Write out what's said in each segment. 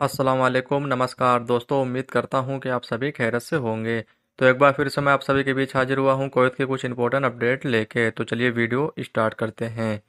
वालेकुम नमस्कार दोस्तों उम्मीद करता हूँ कि आप सभी खैरत से होंगे तो एक बार फिर से मैं आप सभी के बीच हाजिर हुआ हूँ कोयत के कुछ इंपॉर्टेंट अपडेट लेके तो चलिए वीडियो स्टार्ट करते हैं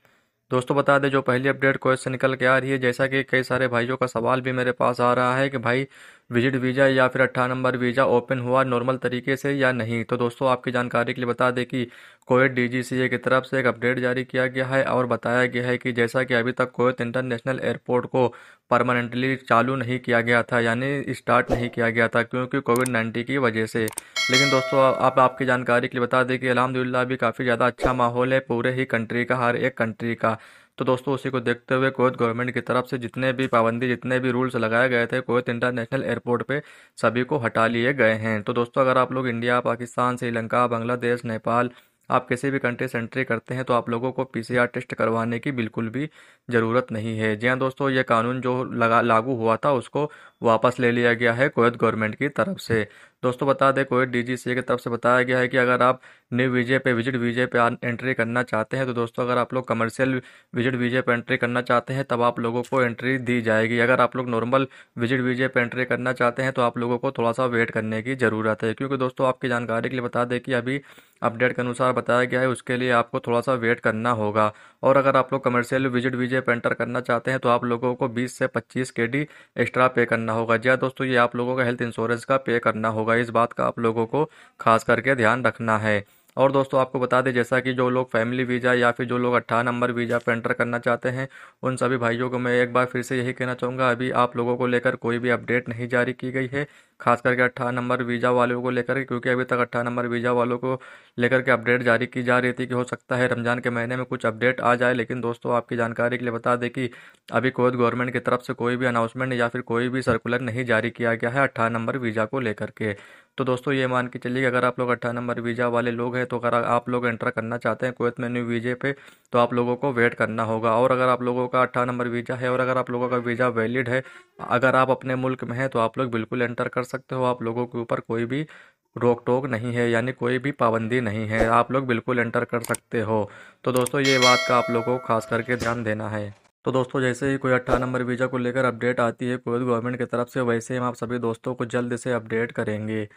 दोस्तों बता दें जो पहली अपडेट कोयत से निकल के आ रही है जैसा कि कई सारे भाइयों का सवाल भी मेरे पास आ रहा है कि भाई विजिट वीज़ा या फिर अट्ठारह नंबर वीज़ा ओपन हुआ नॉर्मल तरीके से या नहीं तो दोस्तों आपकी जानकारी के लिए बता दें कि कोविड डीजीसीए की तरफ से एक अपडेट जारी किया गया है और बताया गया है कि जैसा कि अभी तक कोविड इंटरनेशनल एयरपोर्ट को परमानेंटली चालू नहीं किया गया था यानी स्टार्ट नहीं किया गया था क्योंकि कोविड नाइन्टीन की वजह से लेकिन दोस्तों आप आपकी जानकारी के लिए बता दें कि अलहमदिल्ला भी काफ़ी ज़्यादा अच्छा माहौल है पूरे ही कंट्री का हर एक कंट्री का तो दोस्तों उसी को देखते हुए कोत गवर्नमेंट की तरफ से जितने भी पाबंदी जितने भी रूल्स लगाए गए थे कोत इंटरनेशनल एयरपोर्ट पे सभी को हटा लिए गए हैं तो दोस्तों अगर आप लोग इंडिया पाकिस्तान श्रीलंका बांग्लादेश नेपाल आप किसी भी कंट्री से एंट्री करते हैं तो आप लोगों को पीसीआर टेस्ट करवाने की बिल्कुल भी ज़रूरत नहीं है जी हाँ दोस्तों ये कानून जो लगा लागू हुआ था उसको वापस ले लिया गया है कोवैत गवर्नमेंट की तरफ से दोस्तों बता दें कोयत डीजीसीए की तरफ से बताया गया है कि अगर आप न्यू वीजे पे विजिट वीजे पे एंट्री करना चाहते हैं तो दोस्तों अगर आप लोग कमर्शियल विजिट वीजे पे एंट्री करना चाहते हैं तब आप लोगों को एंट्री दी जाएगी अगर आप लोग नॉर्मल विजिट वीजे पे एंट्री करना चाहते हैं तो आप लोगों को थोड़ा सा वेट करने की ज़रूरत है क्योंकि दोस्तों आपकी जानकारी के लिए बता दें कि अभी अपडेट के अनुसार बताया गया है उसके लिए आपको थोड़ा सा वेट करना होगा और अगर आप लोग कमर्शियल विजिट वीजे पर एंटर करना चाहते हैं तो आप लोगों को बीस से पच्चीस के डी एक्स्ट्रा पे करना होगा जी हाँ दोस्तों ये आप लोगों का हेल्थ इंश्योरेंस का पे करना होगा इस बात का आप लोगों को खास करके ध्यान रखना है और दोस्तों आपको बता दें जैसा कि जो लोग फैमिली वीज़ा या फिर जो लोग अट्ठारह नंबर वीज़ा पर एंटर करना चाहते हैं उन सभी भाइयों को मैं एक बार फिर से यही कहना चाहूँगा अभी आप लोगों को लेकर कोई भी अपडेट नहीं जारी की गई है खास करके अट्ठारह नंबर वीज़ा वालों को लेकर क्योंकि अभी तक अट्ठारह नंबर वीज़ा वालों को लेकर के अपडेट जारी की जा रही थी कि हो सकता है रमज़ान के महीने में कुछ अपडेट आ जाए लेकिन दोस्तों आपकी जानकारी के लिए बता दें कि अभी कोई गवर्नमेंट की तरफ से कोई भी अनाउंसमेंट या फिर कोई भी सर्कुलर नहीं जारी किया गया है अट्ठारह नंबर वीज़ा को लेकर के तो दोस्तों ये मान के चलिए अगर आप लोग अट्ठारह नंबर वीज़ा वाले लोग हैं तो अगर आप लोग एंटर करना चाहते हैं कुवैत में न्यू वीज़े पे तो आप लोगों को वेट करना होगा और अगर आप लोगों का अट्ठारह नंबर वीज़ा है और अगर आप लोगों का वीज़ा वैलिड है अगर आप अपने मुल्क में हैं तो आप लोग बिल्कुल एंटर कर सकते हो आप लोगों के ऊपर कोई भी रोक टोक नहीं है यानी कोई भी पाबंदी नहीं है आप लोग बिल्कुल एंटर कर सकते हो तो दोस्तों ये बात का आप लोगों को खास करके ध्यान देना है तो दोस्तों जैसे ही कोई अट्ठारह नंबर वीज़ा को लेकर अपडेट आती है कुवैत गवर्नमेंट की तरफ से वैसे ही हम आप सभी दोस्तों को जल्द से अपडेट करेंगे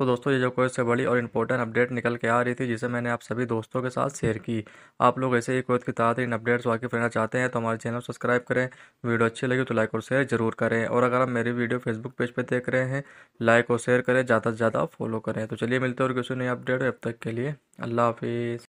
तो दोस्तों ये जो कोई से बड़ी और इंपॉर्टेंट अपडेट निकल के आ रही थी जिसे मैंने आप सभी दोस्तों के साथ शेयर की आप लोग ऐसे ही कोई की इन अपडेट्स वाकिफ रहना चाहते हैं तो हमारे चैनल सब्सक्राइब करें वीडियो अच्छी लगी तो लाइक और शेयर जरूर करें और अगर आप मेरी वीडियो फेसबुक पेज पर देख रहे हैं लाइक और शेयर करें ज़्यादा से ज़्यादा फॉलो करें तो चलिए मिलते हैं और किसी नई अपडेट अब तक के लिए अल्लाह हाफिज़